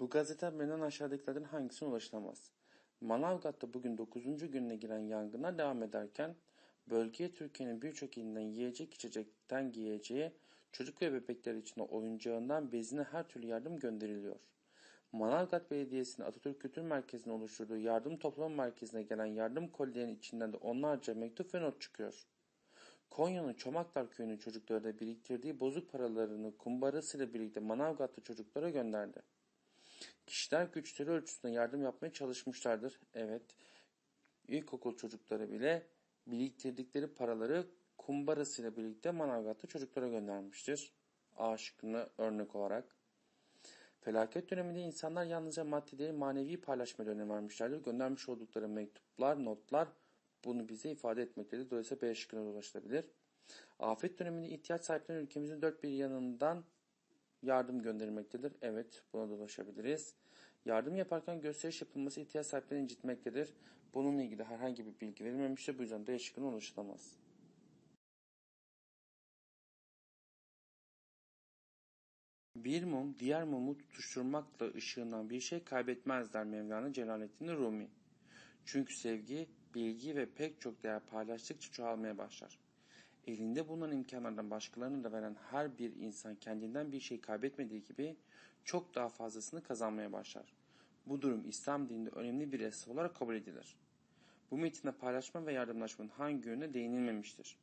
Bu gazete haberinden aşağıdakilerden hangisine ulaşılamaz? Manavgat'ta bugün 9. gününe giren yangına devam ederken bölgeye Türkiye'nin birçok ilinden yiyecek içecekten giyeceği çocuk ve bebekler için oyuncağından bezine her türlü yardım gönderiliyor. Manavgat Belediyesi'nin Atatürk Kültür Merkezi'nin oluşturduğu yardım toplama merkezine gelen yardım kolilerinin içinden de onlarca mektup ve not çıkıyor. Konya'nın Çomaklar Köyü'nün çocukları da biriktirdiği bozuk paralarını kumbarasıyla birlikte Manavgat'ta çocuklara gönderdi. Kişiler güçleri ölçüsünde yardım yapmaya çalışmışlardır. Evet, ilkokul çocukları bile biriktirdikleri paraları kumbarasıyla birlikte Manavgat'ta çocuklara göndermiştir. A şıkkını örnek olarak. Felaket döneminde insanlar yalnızca maddi değil manevi paylaşmaya önem vermişlerdir. Göndermiş oldukları mektuplar, notlar bunu bize ifade etmektedir. Dolayısıyla B şıkkına ulaşılabilir. Afet döneminde ihtiyaç sahiplerinin ülkemizin dört bir yanından yardım göndermektedir. Evet, buna da ulaşabiliriz. Yardım yaparken gösteriş yapılması ihtiyaç sahiplerini incitmektedir. Bununla ilgili herhangi bir bilgi verilmemiştir. Bu yüzden D ulaşılamaz. Bir mum diğer mumu tutuşturmakla ışığından bir şey kaybetmezler Mevlana Celaleddin Rumi. Çünkü sevgi, bilgi ve pek çok değer paylaştıkça çoğalmaya başlar elinde bulunan imkanlardan başkalarına da veren her bir insan kendinden bir şey kaybetmediği gibi çok daha fazlasını kazanmaya başlar. Bu durum İslam dininde önemli bir esas olarak kabul edilir. Bu metinde paylaşma ve yardımlaşmanın hangi yönüne değinilmemiştir?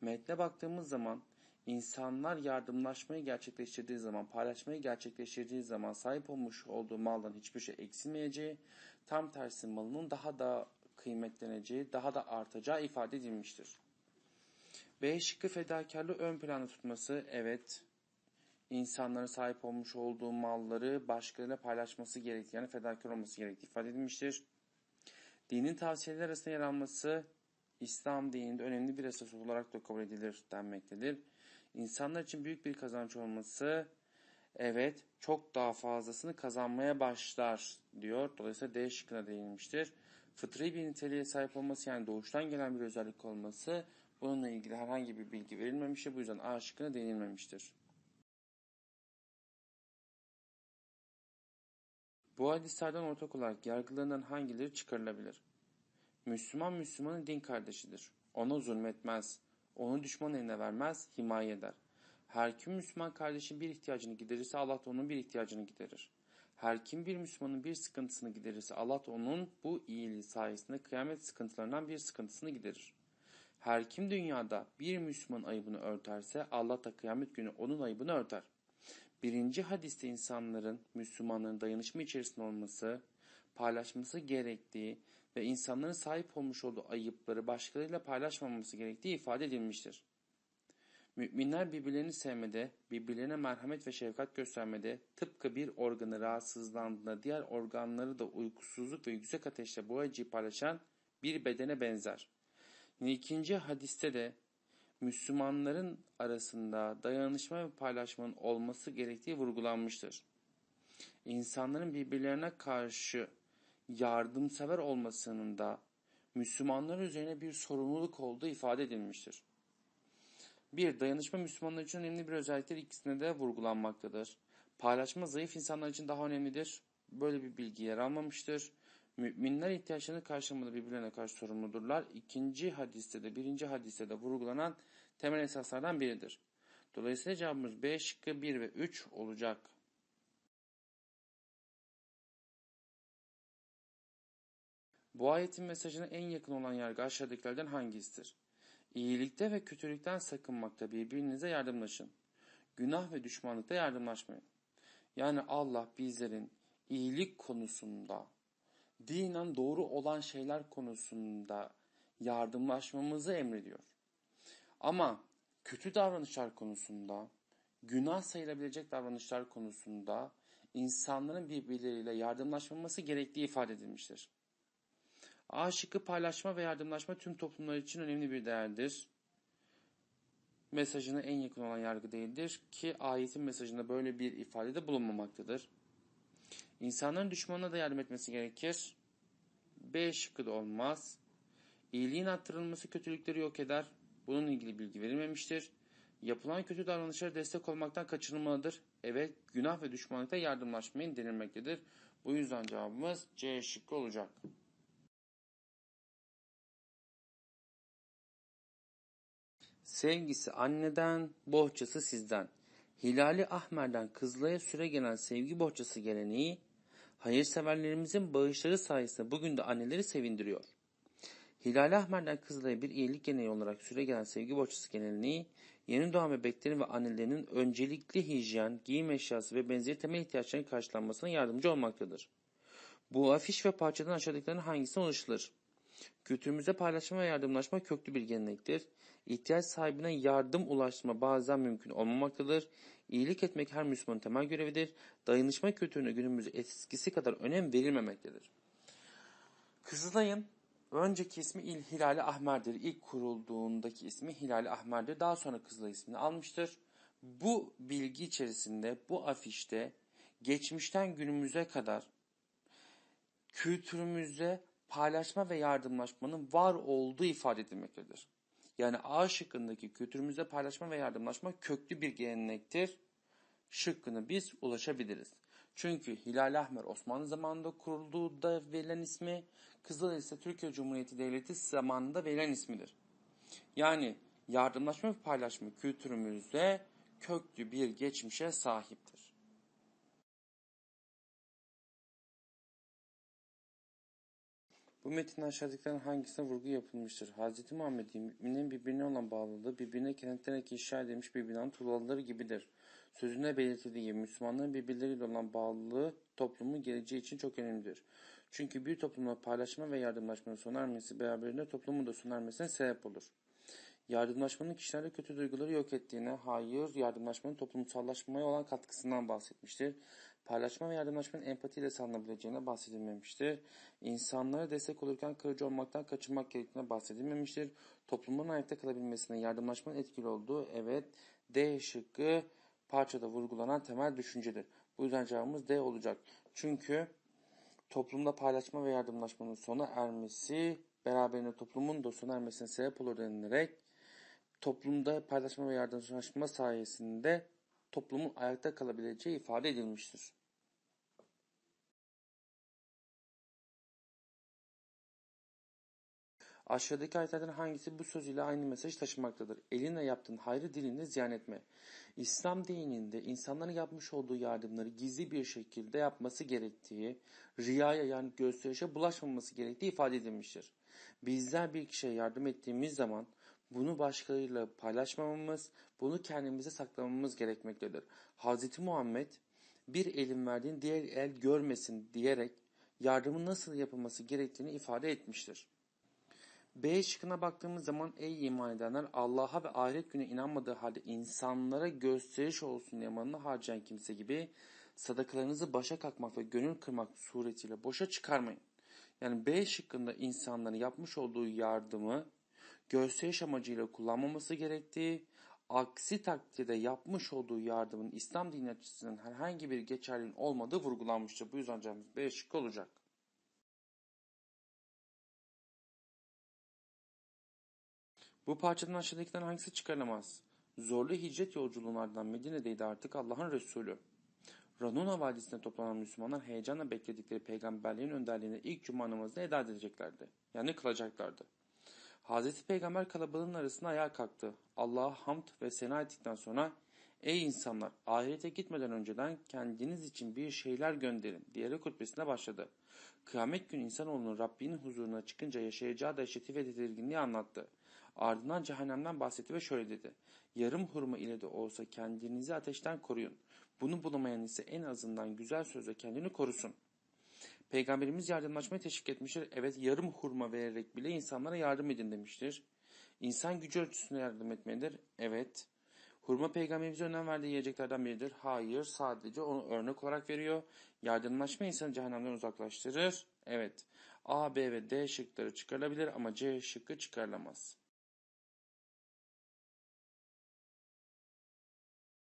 Metne baktığımız zaman insanlar yardımlaşmayı gerçekleştirdiği zaman, paylaşmayı gerçekleştirdiği zaman sahip olmuş olduğu maldan hiçbir şey eksilmeyeceği, tam tersi malının daha da kıymetleneceği, daha da artacağı ifade edilmiştir. B şıkkı fedakarlığı ön planda tutması. Evet. İnsanlara sahip olmuş olduğu malları başkalarıyla paylaşması gerektiği yani fedakar olması gerektiği ifade edilmiştir. Dinin tavsiyeleri arasında yer alması İslam dininde önemli bir esas olarak da kabul edilir denmektedir. İnsanlar için büyük bir kazanç olması evet çok daha fazlasını kazanmaya başlar diyor. Dolayısıyla D şıkkına değinmiştir. Fıtri bir niteliğe sahip olması yani doğuştan gelen bir özellik olması Bununla ilgili herhangi bir bilgi verilmemiştir. Bu yüzden A şıkkına değinilmemiştir. Bu hadislerden ortak olarak yargılarından hangileri çıkarılabilir? Müslüman Müslümanın din kardeşidir. Ona zulmetmez. Onu düşman eline vermez, himaye eder. Her kim Müslüman kardeşin bir ihtiyacını giderirse Allah da onun bir ihtiyacını giderir. Her kim bir Müslümanın bir sıkıntısını giderirse Allah da onun bu iyiliği sayesinde kıyamet sıkıntılarından bir sıkıntısını giderir. Her kim dünyada bir Müslüman ayıbını örterse Allah da kıyamet günü onun ayıbını örter. Birinci hadiste insanların, Müslümanların dayanışma içerisinde olması, paylaşması gerektiği ve insanların sahip olmuş olduğu ayıpları başkalarıyla paylaşmaması gerektiği ifade edilmiştir. Müminler birbirlerini sevmede, birbirlerine merhamet ve şefkat göstermede, tıpkı bir organı rahatsızlandığında diğer organları da uykusuzluk ve yüksek ateşle bu acıyı paylaşan bir bedene benzer. İkinci hadiste de Müslümanların arasında dayanışma ve paylaşmanın olması gerektiği vurgulanmıştır. İnsanların birbirlerine karşı yardımsever olmasının da Müslümanlar üzerine bir sorumluluk olduğu ifade edilmiştir. Bir, dayanışma Müslümanlar için önemli bir özelliktir. ikisine de vurgulanmaktadır. Paylaşma zayıf insanlar için daha önemlidir. Böyle bir bilgi yer almamıştır. Müminler ihtiyaçlarını karşılamada birbirlerine karşı sorumludurlar. İkinci hadiste de birinci hadiste de vurgulanan temel esaslardan biridir. Dolayısıyla cevabımız B şıkkı 1 ve 3 olacak. Bu ayetin mesajına en yakın olan yargı aşağıdakilerden hangisidir? İyilikte ve kötülükten sakınmakta birbirinize yardımlaşın. Günah ve düşmanlıkta yardımlaşmayın. Yani Allah bizlerin iyilik konusunda dinen doğru olan şeyler konusunda yardımlaşmamızı emrediyor. Ama kötü davranışlar konusunda, günah sayılabilecek davranışlar konusunda insanların birbirleriyle yardımlaşmaması gerektiği ifade edilmiştir. A paylaşma ve yardımlaşma tüm toplumlar için önemli bir değerdir. Mesajına en yakın olan yargı değildir ki ayetin mesajında böyle bir ifade de bulunmamaktadır. İnsanların düşmanına da yardım etmesi gerekir. B şıkkı da olmaz. İyiliğin arttırılması kötülükleri yok eder. Bununla ilgili bilgi verilmemiştir. Yapılan kötü davranışlara destek olmaktan kaçınılmalıdır. Evet, günah ve düşmanlıkta yardımlaşmayın denilmektedir. Bu yüzden cevabımız C şıkkı olacak. Sevgisi anneden, bohçası sizden. Hilali Ahmer'den Kızılay'a süre gelen sevgi bohçası geleneği Hayırseverlerimizin bağışları sayesinde bugün de anneleri sevindiriyor. Hilal Ahmer'den Kızılay'a bir iyilik geleneği olarak süre gelen sevgi borçlusu geleneği, yeni doğan bebeklerin ve annelerinin öncelikli hijyen, giyim eşyası ve benzeri temel ihtiyaçların karşılanmasına yardımcı olmaktadır. Bu afiş ve parçadan aşağıdakilerin hangisine ulaşılır? Kültürümüzde paylaşma ve yardımlaşma köklü bir gelenektir. İhtiyaç sahibine yardım ulaştırma bazen mümkün olmamaktadır. İyilik etmek her Müslümanın temel görevidir. Dayanışma kültürüne günümüzde eskisi kadar önem verilmemektedir. Kızılay'ın önceki ismi İl Hilali Ahmer'dir. İlk kurulduğundaki ismi Hilali Ahmer'dir. Daha sonra Kızılay ismini almıştır. Bu bilgi içerisinde, bu afişte geçmişten günümüze kadar kültürümüzde paylaşma ve yardımlaşmanın var olduğu ifade edilmektedir. Yani A şıkkındaki kültürümüzde paylaşma ve yardımlaşma köklü bir gelenektir. Şıkkını biz ulaşabiliriz. Çünkü Hilal Ahmer Osmanlı zamanında kurulduğu da verilen ismi, Kızıl ise Türkiye Cumhuriyeti Devleti zamanında verilen ismidir. Yani yardımlaşma ve paylaşma kültürümüzde köklü bir geçmişe sahiptir. Bu metin aşağıdakilerin hangisine vurgu yapılmıştır? Hz. Muhammed'in müminin birbirine olan bağlılığı birbirine kenetlenerek inşa edilmiş bir binanın tuğlaları gibidir. Sözünde belirtildiği gibi Müslümanların birbirleriyle olan bağlılığı toplumun geleceği için çok önemlidir. Çünkü bir toplumla paylaşma ve yardımlaşmanın sona ermesi beraberinde toplumun da sona ermesine sebep olur. Yardımlaşmanın kişilerde kötü duyguları yok ettiğine, hayır yardımlaşmanın toplumsallaşmaya olan katkısından bahsetmiştir. Paylaşma ve yardımlaşmanın empatiyle sağlanabileceğine bahsedilmemiştir. İnsanlara destek olurken kırıcı olmaktan kaçınmak gerektiğine bahsedilmemiştir. Toplumun ayakta kalabilmesine yardımlaşmanın etkili olduğu evet D şıkkı parçada vurgulanan temel düşüncedir. Bu yüzden cevabımız D olacak. Çünkü toplumda paylaşma ve yardımlaşmanın sona ermesi beraberinde toplumun da sona ermesine sebep olur denilerek toplumda paylaşma ve yardımlaşma sayesinde toplumun ayakta kalabileceği ifade edilmiştir. Aşağıdaki ayetlerden hangisi bu söz ile aynı mesaj taşımaktadır? Elinle yaptığın hayrı dilinle ziyan etme. İslam dininde insanların yapmış olduğu yardımları gizli bir şekilde yapması gerektiği, riyaya yani gösterişe bulaşmaması gerektiği ifade edilmiştir. Bizler bir kişiye yardım ettiğimiz zaman bunu başkalarıyla paylaşmamamız, bunu kendimize saklamamız gerekmektedir. Hz. Muhammed bir elin verdiğin diğer el görmesin diyerek yardımın nasıl yapılması gerektiğini ifade etmiştir. B şıkkına baktığımız zaman ey iman edenler Allah'a ve ahiret güne inanmadığı halde insanlara gösteriş olsun yamanını harcayan kimse gibi sadakalarınızı başa kalkmak ve gönül kırmak suretiyle boşa çıkarmayın. Yani B şıkkında insanların yapmış olduğu yardımı gösteriş amacıyla kullanmaması gerektiği, aksi takdirde yapmış olduğu yardımın İslam dini açısından herhangi bir geçerliliğin olmadığı vurgulanmıştır. Bu yüzden cevabımız B şıkkı olacak. Bu parçadan aşağıdakinden hangisi çıkarılamaz? Zorlu hicret yolculuğundan Medine'deydi artık Allah'ın Resulü. Ranuna Vadisi'ne toplanan Müslümanlar heyecanla bekledikleri peygamberliğin önderliğini ilk cuma namazını eda edeceklerdi. Yani kılacaklardı. Hazreti Peygamber kalabalığın arasına ayağa kalktı. Allah'a hamd ve sena ettikten sonra Ey insanlar ahirete gitmeden önceden kendiniz için bir şeyler gönderin diyerek hutbesine başladı. Kıyamet günü insanoğlunun Rabbinin huzuruna çıkınca yaşayacağı dehşeti ve tedirginliği anlattı. Ardından cehennemden bahsetti ve şöyle dedi. Yarım hurma ile de olsa kendinizi ateşten koruyun. Bunu bulamayan ise en azından güzel sözle kendini korusun. Peygamberimiz yardımlaşmaya teşvik etmiştir. Evet yarım hurma vererek bile insanlara yardım edin demiştir. İnsan gücü ölçüsünde yardım etmelidir. Evet. Hurma peygamberimize önem verdiği yiyeceklerden biridir. Hayır sadece onu örnek olarak veriyor. Yardımlaşma insanı cehennemden uzaklaştırır. Evet. A, B ve D şıkları çıkarılabilir ama C şıkkı çıkarılamaz.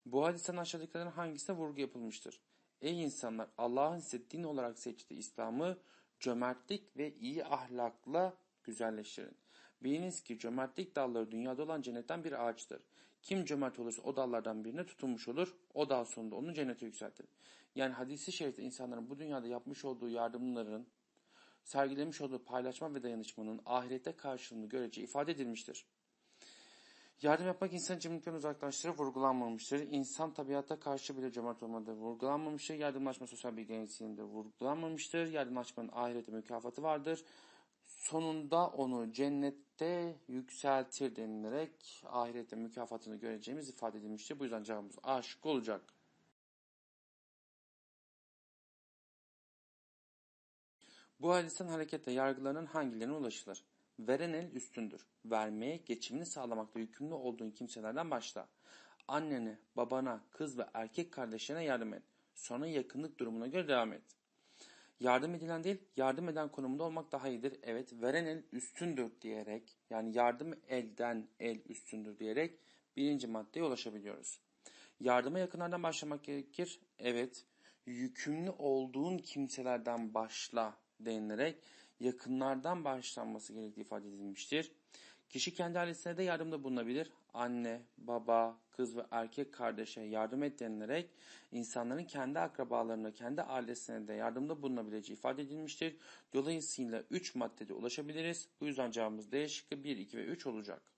Bu hadisten aşağıdakilerden hangisine vurgu yapılmıştır? Ey insanlar Allah'ın size din olarak seçtiği İslam'ı cömertlik ve iyi ahlakla güzelleştirin. Biliniz ki cömertlik dalları dünyada olan cennetten bir ağaçtır. Kim cömert olursa o dallardan birine tutunmuş olur, o dal sonunda onu cennete yükseltir. Yani hadisi şerifte insanların bu dünyada yapmış olduğu yardımların, sergilemiş olduğu paylaşma ve dayanışmanın ahirette karşılığını görece ifade edilmiştir. Yardım yapmak insan cimrilikten uzaklaştırır, vurgulanmamıştır. İnsan tabiata karşı bile cömert olmadığı vurgulanmamıştır. Yardımlaşma sosyal bilgi enstitüsünde vurgulanmamıştır. Yardımlaşmanın ahirette mükafatı vardır. Sonunda onu cennette yükseltir denilerek ahirette mükafatını göreceğimiz ifade edilmiştir. Bu yüzden cevabımız aşık olacak. Bu hadisten hareketle yargılarının hangilerine ulaşılır? Veren el üstündür. Vermeye geçimini sağlamakta yükümlü olduğun kimselerden başla. Annene, babana, kız ve erkek kardeşlerine yardım et. Sonra yakınlık durumuna göre devam et. Yardım edilen değil, yardım eden konumunda olmak daha iyidir. Evet, veren el üstündür diyerek, yani yardım elden el üstündür diyerek birinci maddeye ulaşabiliyoruz. Yardıma yakınlardan başlamak gerekir. Evet, yükümlü olduğun kimselerden başla denilerek yakınlardan bağışlanması gerektiği ifade edilmiştir. Kişi kendi ailesine de yardımda bulunabilir. Anne, baba, kız ve erkek kardeşe yardım et denilerek insanların kendi akrabalarına, kendi ailesine de yardımda bulunabileceği ifade edilmiştir. Dolayısıyla 3 maddede ulaşabiliriz. Bu yüzden cevabımız D şıkkı 1, 2 ve 3 olacak.